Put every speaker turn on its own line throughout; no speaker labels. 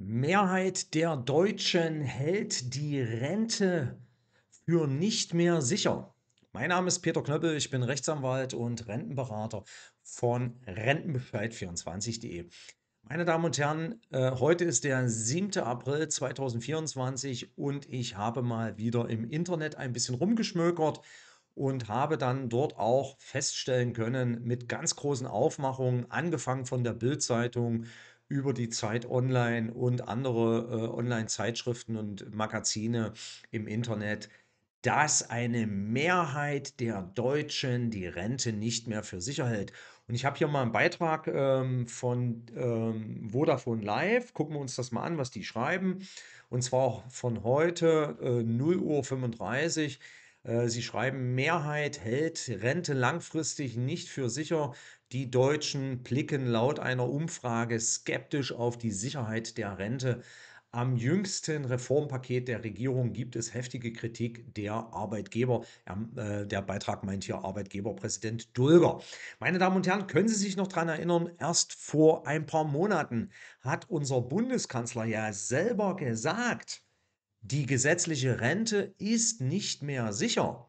Mehrheit der Deutschen hält die Rente für nicht mehr sicher. Mein Name ist Peter Knöppel, ich bin Rechtsanwalt und Rentenberater von Rentenbescheid24.de. Meine Damen und Herren, äh, heute ist der 7. April 2024 und ich habe mal wieder im Internet ein bisschen rumgeschmökert und habe dann dort auch feststellen können, mit ganz großen Aufmachungen, angefangen von der Bildzeitung über die Zeit Online und andere äh, Online-Zeitschriften und Magazine im Internet, dass eine Mehrheit der Deutschen die Rente nicht mehr für sicher hält. Und ich habe hier mal einen Beitrag ähm, von ähm, Vodafone Live. Gucken wir uns das mal an, was die schreiben. Und zwar von heute äh, 0.35 Uhr. Äh, sie schreiben, Mehrheit hält Rente langfristig nicht für sicher. Die Deutschen blicken laut einer Umfrage skeptisch auf die Sicherheit der Rente. Am jüngsten Reformpaket der Regierung gibt es heftige Kritik der Arbeitgeber. Äh, der Beitrag meint hier Arbeitgeberpräsident Dulger. Meine Damen und Herren, können Sie sich noch daran erinnern, erst vor ein paar Monaten hat unser Bundeskanzler ja selber gesagt, die gesetzliche Rente ist nicht mehr sicher.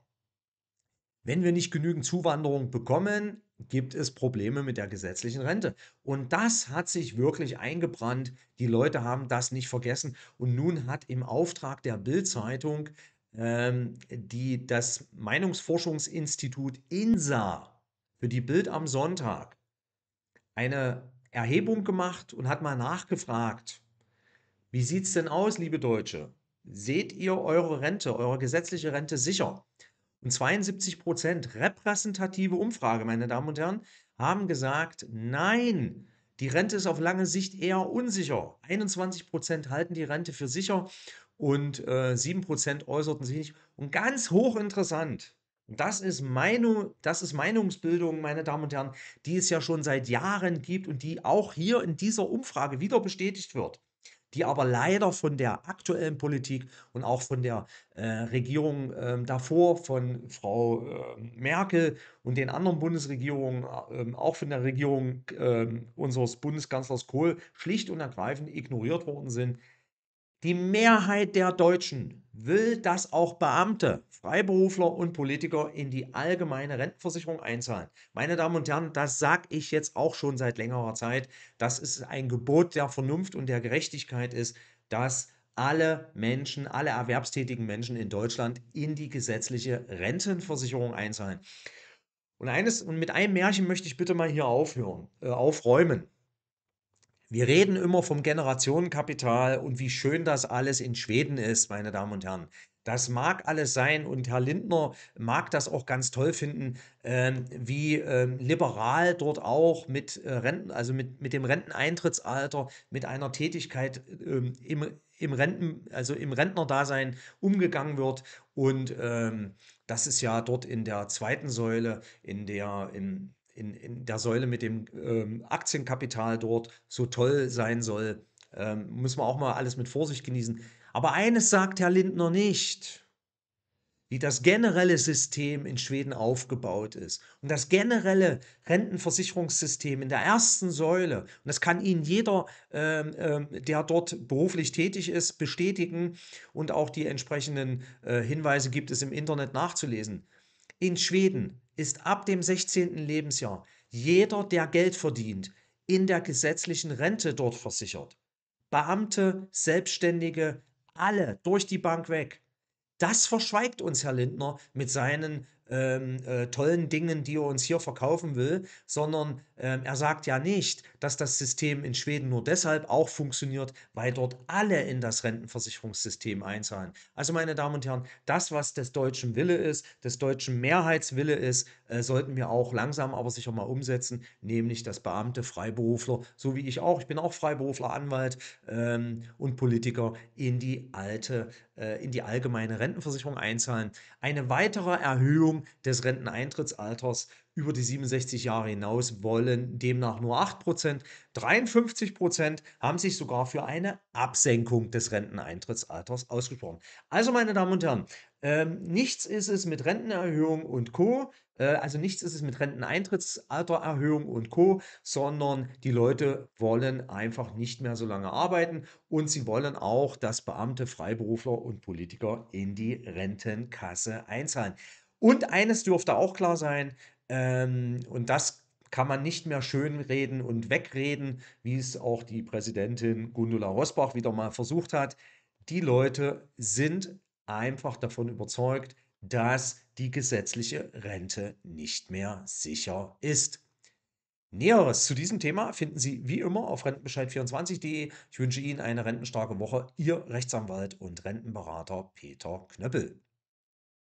Wenn wir nicht genügend Zuwanderung bekommen, gibt es Probleme mit der gesetzlichen Rente. Und das hat sich wirklich eingebrannt. Die Leute haben das nicht vergessen. Und nun hat im Auftrag der Bild-Zeitung ähm, das Meinungsforschungsinstitut INSA für die Bild am Sonntag eine Erhebung gemacht und hat mal nachgefragt, wie sieht es denn aus, liebe Deutsche? seht ihr eure Rente, eure gesetzliche Rente sicher? Und 72 Prozent repräsentative Umfrage, meine Damen und Herren, haben gesagt, nein, die Rente ist auf lange Sicht eher unsicher. 21 Prozent halten die Rente für sicher und äh, 7 Prozent äußerten sich nicht. Und ganz hochinteressant, das ist, Meinung, das ist Meinungsbildung, meine Damen und Herren, die es ja schon seit Jahren gibt und die auch hier in dieser Umfrage wieder bestätigt wird die aber leider von der aktuellen Politik und auch von der äh, Regierung äh, davor, von Frau äh, Merkel und den anderen Bundesregierungen, ähm, auch von der Regierung ähm, unseres Bundeskanzlers Kohl, schlicht und ergreifend ignoriert worden sind. Die Mehrheit der Deutschen will, dass auch Beamte, Freiberufler und Politiker in die allgemeine Rentenversicherung einzahlen. Meine Damen und Herren, das sage ich jetzt auch schon seit längerer Zeit. Das ist ein Gebot der Vernunft und der Gerechtigkeit ist, dass alle Menschen, alle erwerbstätigen Menschen in Deutschland in die gesetzliche Rentenversicherung einzahlen. Und eines und mit einem Märchen möchte ich bitte mal hier aufhören, äh, aufräumen. Wir reden immer vom Generationenkapital und wie schön das alles in Schweden ist, meine Damen und Herren. Das mag alles sein und Herr Lindner mag das auch ganz toll finden, äh, wie äh, liberal dort auch mit äh, Renten, also mit, mit dem Renteneintrittsalter, mit einer Tätigkeit ähm, im, im Renten, also im Rentnerdasein umgegangen wird. Und ähm, das ist ja dort in der zweiten Säule, in der, in, in, in der Säule mit dem ähm, Aktienkapital dort so toll sein soll. Ähm, müssen wir auch mal alles mit Vorsicht genießen. Aber eines sagt Herr Lindner nicht, wie das generelle System in Schweden aufgebaut ist. Und das generelle Rentenversicherungssystem in der ersten Säule, und das kann Ihnen jeder, ähm, ähm, der dort beruflich tätig ist, bestätigen und auch die entsprechenden äh, Hinweise gibt es im Internet nachzulesen. In Schweden ist ab dem 16. Lebensjahr jeder, der Geld verdient, in der gesetzlichen Rente dort versichert. Beamte, Selbstständige, alle durch die Bank weg. Das verschweigt uns Herr Lindner mit seinen ähm, äh, tollen Dingen, die er uns hier verkaufen will, sondern ähm, er sagt ja nicht, dass das System in Schweden nur deshalb auch funktioniert, weil dort alle in das Rentenversicherungssystem einzahlen. Also meine Damen und Herren, das, was des deutschen Wille ist, des deutschen Mehrheitswille ist, äh, sollten wir auch langsam aber sicher mal umsetzen, nämlich dass Beamte, Freiberufler, so wie ich auch, ich bin auch Freiberufler, Anwalt ähm, und Politiker, in die alte äh, in die allgemeine Rentenversicherung einzahlen. Eine weitere Erhöhung des Renteneintrittsalters über die 67 Jahre hinaus wollen demnach nur 8%. 53% haben sich sogar für eine Absenkung des Renteneintrittsalters ausgesprochen. Also meine Damen und Herren, ähm, nichts ist es mit Rentenerhöhung und Co. Äh, also nichts ist es mit Renteneintrittsaltererhöhung und Co, sondern die Leute wollen einfach nicht mehr so lange arbeiten und sie wollen auch, dass Beamte, Freiberufler und Politiker in die Rentenkasse einzahlen. Und eines dürfte auch klar sein, ähm, und das kann man nicht mehr schönreden und wegreden, wie es auch die Präsidentin Gundula Rosbach wieder mal versucht hat. Die Leute sind einfach davon überzeugt, dass die gesetzliche Rente nicht mehr sicher ist. Näheres zu diesem Thema finden Sie wie immer auf rentenbescheid24.de. Ich wünsche Ihnen eine rentenstarke Woche. Ihr Rechtsanwalt und Rentenberater Peter Knöppel.